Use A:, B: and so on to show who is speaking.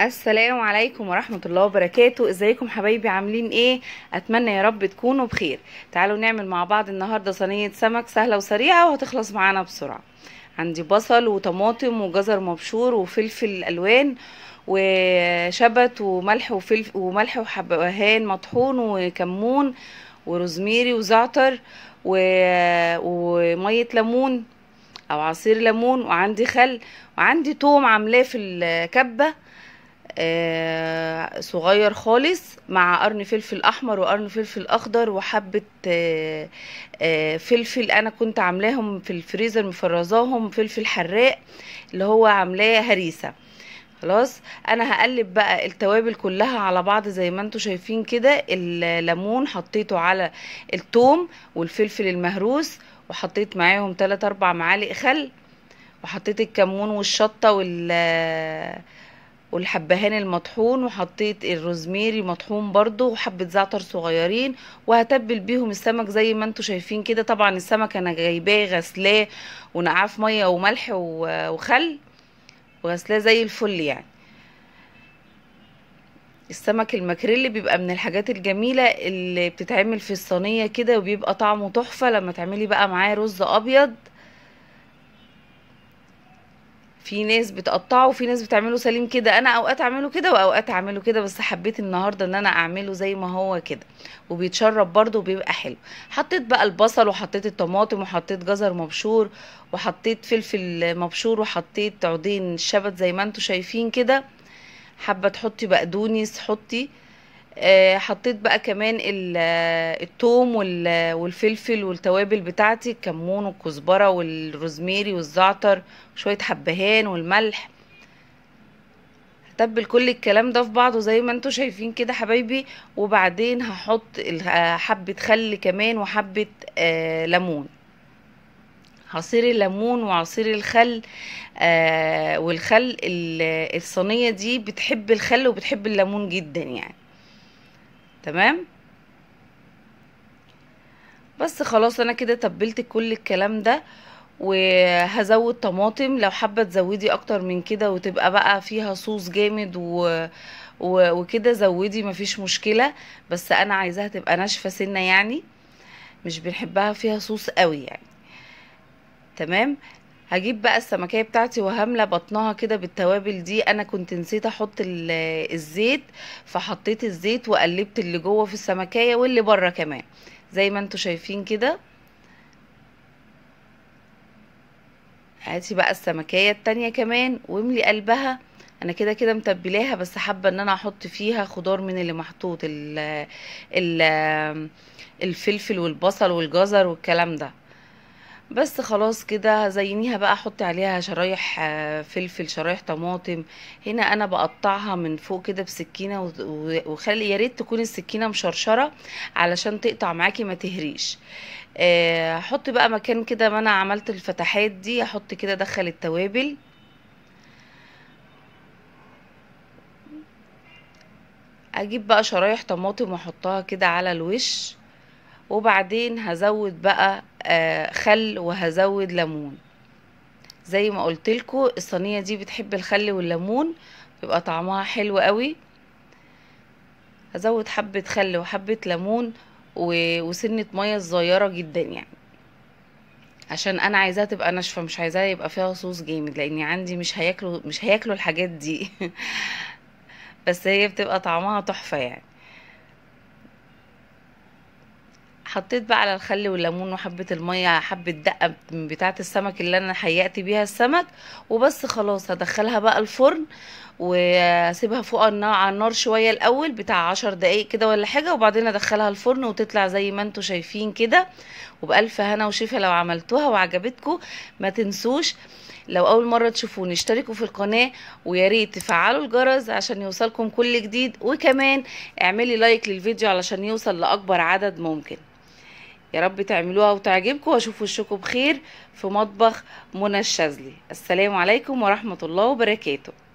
A: السلام عليكم ورحمة الله وبركاته ازيكم حبايبي عاملين ايه اتمنى يا رب تكونوا بخير تعالوا نعمل مع بعض النهاردة صينية سمك سهلة وسريعة وهتخلص معانا بسرعة عندي بصل وطماطم وجزر مبشور وفلفل الوان وشبت وملح وفلفل وملح وحبهان مطحون وكمون وروزميري وزعتر و... ومية ليمون او عصير ليمون وعندي خل وعندي توم عاملاه في الكبه آه، صغير خالص مع قرن فلفل احمر وقرن فلفل اخضر وحبه آه، آه، فلفل انا كنت عاملاهم في الفريزر مفرزاهم فلفل حراق اللي هو عاملاه هريسه خلاص انا هقلب بقى التوابل كلها على بعض زي ما انتم شايفين كده الليمون حطيته على التوم والفلفل المهروس وحطيت معاهم 3 4 معالق خل وحطيت الكمون والشطه وال والحبهان المطحون وحطيت الروزميري مطحون برضو وحبة زعتر صغيرين وهتبل بيهم السمك زي ما انتوا شايفين كده طبعا السمك انا جايباه غسلاه ونقعاه في ميه وملح وخل وغسلاه زي الفل يعني السمك المكريلي بيبقى من الحاجات الجميلة اللي بتتعمل في الصينية كده وبيبقى طعمه تحفة لما تعملي بقى معاه رز ابيض في ناس بتقطعه وفي ناس بتعمله سليم كده انا اوقات اعمله كده واوقات اعمله كده بس حبيت النهارده ان انا اعمله زي ما هو كده وبيتشرب برده وبيبقى حلو حطيت بقى البصل وحطيت الطماطم وحطيت جزر مبشور وحطيت فلفل مبشور وحطيت عودين شبت زي ما انتم شايفين كده حابه تحطي بقدونس حطي آه، حطيت بقى كمان الثوم آه، والفلفل والتوابل بتاعتي الكمون والكزبره والروزميري والزعتر وشويه حبهان والملح هتبل كل الكلام ده في بعضه زي ما انتوا شايفين كده حبايبي وبعدين هحط آه، حبه خل كمان وحبه ليمون عصير الليمون وعصير الخل والخل الصينيه دي بتحب الخل وبتحب الليمون جدا يعني تمام بس خلاص انا كده تبلت كل الكلام ده وهزود طماطم لو حابه تزودي اكتر من كده وتبقى بقى فيها صوص جامد و... و... وكده زودي مفيش مشكله بس انا عايزاها تبقى ناشفه سنه يعني مش بنحبها فيها صوص قوي يعني تمام هجيب بقى السمكيه بتاعتي وهملى بطنها كده بالتوابل دي انا كنت نسيت احط الزيت فحطيت الزيت وقلبت اللي جوه في السمكيه واللي بره كمان زي ما انتوا شايفين كده هاتي بقى السمكيه التانية كمان واملي قلبها انا كده كده متبلاها بس حابه ان انا احط فيها خضار من اللي محطوط ال ال الفلفل والبصل والجزر والكلام ده بس خلاص كده هزينيها بقى احط عليها شرايح آه، فلفل شرايح طماطم هنا انا بقطعها من فوق كده بسكينه وخلي يا ريت تكون السكينه مشرشره علشان تقطع معاكي ما تهريش احط آه، بقى مكان كده ما انا عملت الفتحات دي احط كده ادخل التوابل اجيب بقى شرايح طماطم واحطها كده على الوش وبعدين هزود بقى آه، خل وهزود ليمون زي ما قلت لكم الصينيه دي بتحب الخل والليمون بيبقى طعمها حلو قوي هزود حبه خل وحبه ليمون وسنه ميه صغيره جدا يعني عشان انا عايزاها تبقى ناشفه مش عايزاها يبقى فيها صوص جامد لاني عندي مش هياكلوا مش هياكلوا الحاجات دي بس هي بتبقى طعمها تحفه يعني حطيت بقى على الخل والليمون وحبه الميه حبه دقه بتاعه السمك اللي انا حيقت بيها السمك وبس خلاص هدخلها بقى الفرن واسيبها فوق على النار شويه الاول بتاع عشر دقايق كده ولا حاجه وبعدين ادخلها الفرن وتطلع زي ما انتم شايفين كده وبالف هنا وشفا لو عملتوها وعجبتكم ما تنسوش لو اول مره تشوفوني اشتركوا في القناه ويا ريت تفعلوا الجرس عشان يوصلكم كل جديد وكمان اعملي لايك للفيديو علشان يوصل لاكبر عدد ممكن يا رب تعملوها وتعجبكم واشوف وشكم بخير في مطبخ منى الشاذلي السلام عليكم ورحمه الله وبركاته